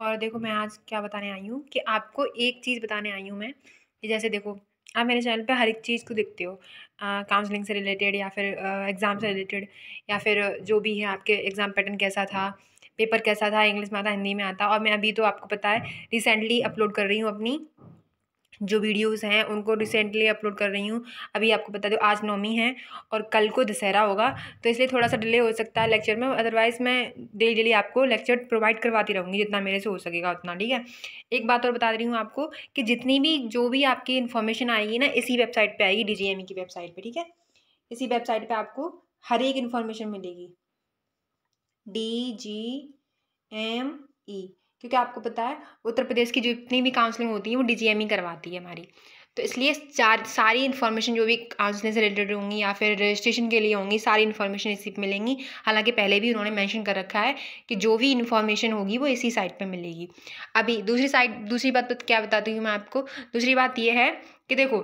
और देखो मैं आज क्या बताने आई हूँ कि आपको एक चीज़ बताने आई हूँ मैं जैसे देखो आप मेरे चैनल पे हर एक चीज़ को देखते हो काउंसलिंग से रिलेटेड या फिर एग्ज़ाम से रिलेटेड हम्म। या फिर जो भी है आपके एग्ज़ाम पैटर्न कैसा था पेपर कैसा था इंग्लिश में आता हिंदी में आता और मैं अभी तो आपको पता है रिसेंटली अपलोड कर रही हूँ अपनी जो वीडियोज़ हैं उनको रिसेंटली हाँ। अपलोड कर रही हूँ अभी आपको बता दूँ आज नौमी है और कल को दशहरा होगा तो इसलिए थोड़ा सा डिले हाँ। हो सकता है लेक्चर में अदरवाइज़ मैं डेली डेली आपको लेक्चर प्रोवाइड करवाती रहूँगी जितना मेरे से हो सकेगा उतना ठीक है एक बात और बता रही हूँ आपको कि जितनी भी जो भी आपकी इन्फॉर्मेशन आएगी ना इसी वेबसाइट पर आएगी डी e की वेबसाइट पर ठीक है इसी वेबसाइट पर आपको हर एक इन्फॉर्मेशन मिलेगी डी जी एम ई क्योंकि आपको पता है उत्तर प्रदेश की जितनी भी काउंसलिंग होती है वो डीजीएमई करवाती है हमारी तो इसलिए चार सारी इन्फॉर्मेशन जो भी काउंसलिंग से रिलेटेड होंगी या फिर रजिस्ट्रेशन के लिए होंगी सारी इन्फॉर्मेशन इसी पर मिलेंगी हालांकि पहले भी उन्होंने मेंशन कर रखा है कि जो भी इन्फॉर्मेशन होगी वो इसी साइट पर मिलेगी अभी दूसरी साइट दूसरी बात तो क्या बताती हूँ मैं आपको दूसरी बात ये है कि देखो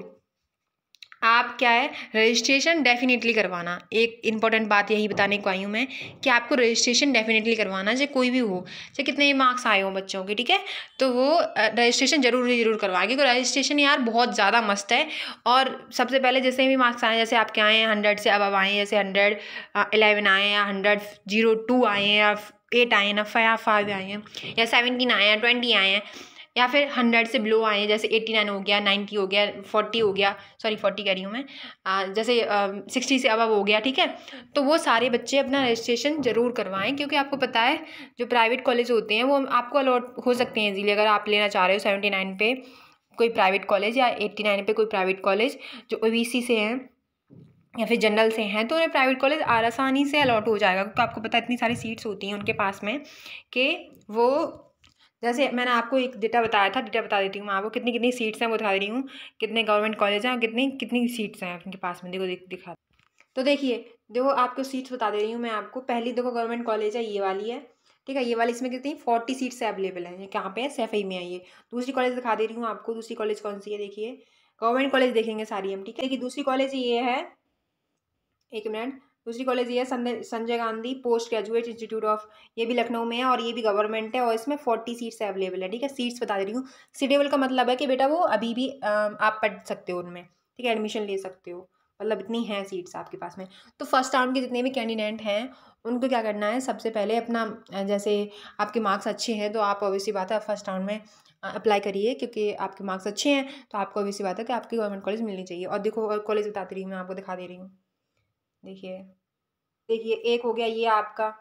आप क्या है रजिस्ट्रेशन डेफिनेटली करवाना एक इंपॉर्टेंट बात यही बताने को आई हूँ मैं कि आपको रजिस्ट्रेशन डेफिनेटली करवाना चाहे कोई भी हो चाहे कितने मार्क्स आए हों बच्चों के ठीक है तो वो रजिस्ट्रेशन जरूर जरूर करवाएंगे क्योंकि रजिस्ट्रेशन यार बहुत ज़्यादा मस्त है और सबसे पहले जैसे भी मार्क्स आए जैसे आपके आए हैं हंड्रेड से अब अब आए जैसे हंड्रेड एलेवन आए या हंड्रेड जीरो टू आए हैं या एट आए हैं ना फाइव फाइव आए हैं या सेवनटीन आए हैं ट्वेंटी आए हैं या फिर हंड्रेड से बिलो आए जैसे एट्टी नाइन हो गया नाइन्टी हो गया फोर्टी हो गया सॉरी फोर्टी कह रही हूँ मैं आ, जैसे सिक्सटी से अब हो गया ठीक है तो वो सारे बच्चे अपना रजिस्ट्रेशन ज़रूर करवाएं क्योंकि आपको पता है जो प्राइवेट कॉलेज होते हैं वो आपको अलॉट हो सकते हैं इजीली अगर आप लेना चाह रहे हो सेवेंटी नाइन पे कोई प्राइवेट कॉलेज या एट्टी नाइन पे कोई प्राइवेट कॉलेज जो ओ e से हैं या फिर जनरल से हैं तो उन्हें प्राइवेट कॉलेज आसानी से अलॉट हो जाएगा क्योंकि आपको पता है इतनी सारी सीट्स होती हैं उनके पास में कि वो जैसे मैंने आपको एक डेटा बताया था डेटा बता देती हूँ मैं आपको कितनी कितनी सीट्स हैं वो दिखा दे रही हूँ कितने गवर्नमेंट कॉलेज हैं और कितनी कितनी सीट्स हैं उनके पास में देखो दिखा तो देखिए देखो आपको सीट्स बता दे रही हूँ मैं आपको पहली देखो गवर्नमेंट कॉलेज है ये वाली है ठीक है ये वाली इसमें कितनी फोर्टी सीट्स अवेलेबल हैं कहाँ पे है सैफई में है दूसरी कॉलेज दिखा दे रही हूँ आपको दूसरी कॉलेज कौन सी है देखिए गवर्नमेंट कॉलेज देखेंगे सारी हम ठीक है देखिए दूसरी कॉलेज ये है एक मिनट दूसरी कॉलेज ये है Sanjay Gandhi post graduate institute of ये भी लखनऊ में है और ये भी गवर्नमेंट है और इसमें फोर्टी सीट्स अवेलेबल है ठीक है सीट्स बता दे रही हूँ सीटेबल का मतलब है कि बेटा वो अभी भी आप पढ़ सकते हो उनमें ठीक है एडमिशन ले सकते हो मतलब इतनी हैं सीट्स आपके पास में तो फर्स्ट राउंड के जितने भी कैंडिडेट हैं उनको क्या करना है सबसे पहले अपना जैसे आपके मार्क्स अच्छे हैं तो आप ऑब्वियसली बात है फर्स्ट राउंड में अप्लाई करिए क्योंकि आपके मार्क्स अच्छे हैं तो आपको ऑब्वियसली बात है कि आपकी गवर्नमेंट कॉलेज मिलनी चाहिए और देखो और कॉलेज बताती रही हूँ मैं आपको दिखा दे रही हूँ देखिए देखिए एक हो गया ये आपका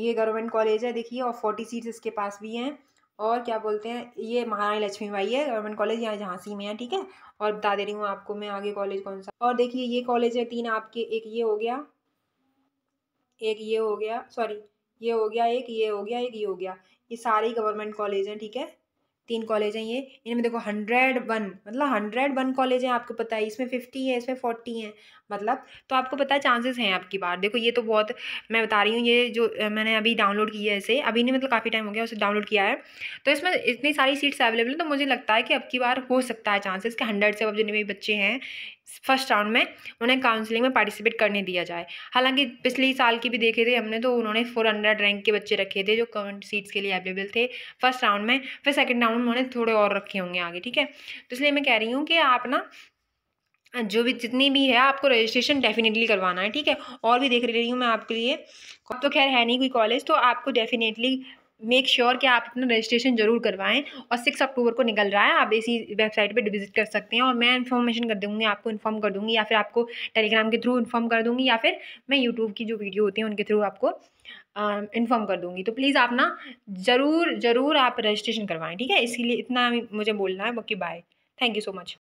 ये गवर्नमेंट कॉलेज है देखिए और फोर्टी सीट्स इसके पास भी हैं और क्या बोलते हैं ये महारानी लक्ष्मी बाई है गवर्नमेंट कॉलेज यहाँ झांसी में है ठीक है और बता दे रही हूँ आपको मैं आगे कॉलेज कौन सा और देखिए ये कॉलेज है तीन आपके एक ये हो गया एक ये हो गया सॉरी ये हो गया एक ये हो गया एक ये हो गया ये सारे गवर्नमेंट कॉलेज हैं ठीक है तीन कॉलेज हैं ये इनमें देखो हंड्रेड वन मतलब हंड्रेड वन कॉलेज हैं आपको पता है इसमें फिफ्टी है इसमें फोर्टी हैं मतलब तो आपको पता है चांसेस हैं आपकी बार देखो ये तो बहुत मैं बता रही हूँ ये जो मैंने अभी डाउनलोड किया है इसे अभी नहीं मतलब काफ़ी टाइम हो गया उसे डाउनलोड किया है तो इसमें इतनी सारी सीट्स अवेलेबल हैं तो मुझे लगता है कि अब की बार हो सकता है चांसेस कि हंड्रेड से अब जितने भी बच्चे हैं फर्स्ट राउंड में उन्हें काउंसलिंग में पार्टिसिपेट करने दिया जाए हालांकि पिछले साल की भी देखे थे हमने तो उन्होंने फोर हंड्रेड रैंक के बच्चे रखे थे जो करंट सीट्स के लिए अवेलेबल थे फर्स्ट राउंड में फिर सेकंड राउंड में उन्होंने थोड़े और रखे होंगे आगे ठीक है तो इसलिए मैं कह रही हूँ कि आप ना जो भी जितनी भी है आपको रजिस्ट्रेशन डेफिनेटली करवाना है ठीक है और भी देख रही हूँ मैं आपके लिए तो खैर है नहीं कोई कॉलेज तो आपको डेफिनेटली मेक श्योर sure कि आप अपना रजिस्ट्रेशन जरूर करवाएं और सिक्स अक्टूबर को निकल रहा है आप इसी वेबसाइट पर विजिट कर सकते हैं और मैं इन्फॉर्मेशन कर दूँगी आपको इन्फॉर्म कर दूँगी या फिर आपको टेलीग्राम के थ्रू इन्फॉर्म कर दूँगी या फिर मैं यूट्यूब की जो वीडियो होती है उनके थ्रू आपको इन्फॉर्म कर दूँगी तो प्लीज़ आप ना ज़रूर ज़रूर आप रजिस्ट्रेशन करवाएँ ठीक है इसीलिए इतना मुझे बोलना है बाकी bye thank you so much